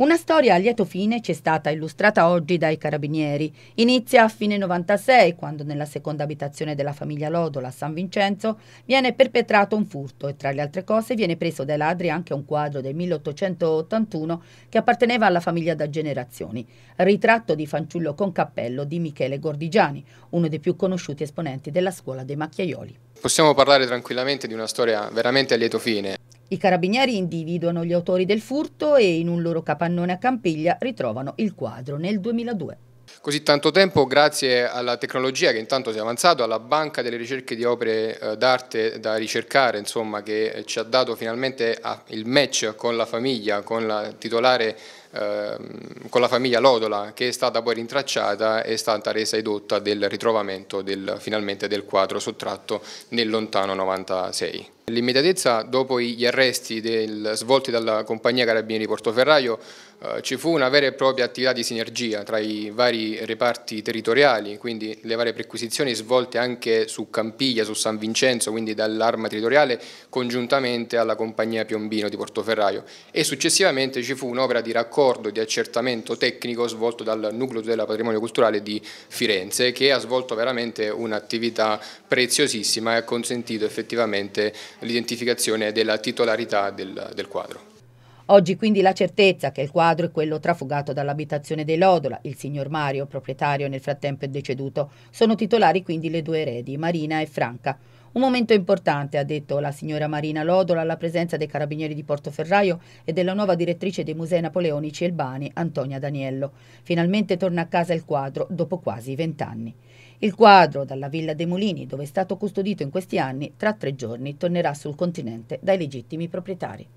Una storia a lieto fine ci è stata illustrata oggi dai carabinieri. Inizia a fine 96, quando nella seconda abitazione della famiglia Lodola a San Vincenzo viene perpetrato un furto e tra le altre cose viene preso dai ladri anche un quadro del 1881 che apparteneva alla famiglia da generazioni, ritratto di fanciullo con cappello di Michele Gordigiani, uno dei più conosciuti esponenti della scuola dei macchiaioli. Possiamo parlare tranquillamente di una storia veramente a lieto fine. I carabinieri individuano gli autori del furto e in un loro capannone a Campiglia ritrovano il quadro nel 2002 così tanto tempo grazie alla tecnologia che intanto si è avanzata, alla banca delle ricerche di opere eh, d'arte da ricercare, insomma, che ci ha dato finalmente ah, il match con la famiglia, con la titolare Ehm, con la famiglia Lodola che è stata poi rintracciata è stata resa edotta del ritrovamento del, finalmente del quadro sottratto nel lontano 96. L'immediatezza dopo gli arresti del, svolti dalla compagnia Carabinieri Portoferraio, eh, ci fu una vera e propria attività di sinergia tra i vari reparti territoriali, quindi le varie perquisizioni svolte anche su Campiglia, su San Vincenzo, quindi dall'arma territoriale, congiuntamente alla compagnia Piombino di Portoferraio e successivamente ci fu un'opera di raccolta accordo di accertamento tecnico svolto dal Nucleo della Patrimonio Culturale di Firenze che ha svolto veramente un'attività preziosissima e ha consentito effettivamente l'identificazione della titolarità del, del quadro. Oggi quindi la certezza che il quadro è quello trafugato dall'abitazione dei Lodola, il signor Mario, proprietario nel frattempo è deceduto. Sono titolari quindi le due eredi, Marina e Franca. Un momento importante, ha detto la signora Marina Lodola alla presenza dei carabinieri di Portoferraio e della nuova direttrice dei musei napoleonici Elbani, Antonia Daniello. Finalmente torna a casa il quadro dopo quasi vent'anni. Il quadro, dalla Villa dei Mulini, dove è stato custodito in questi anni, tra tre giorni tornerà sul continente dai legittimi proprietari.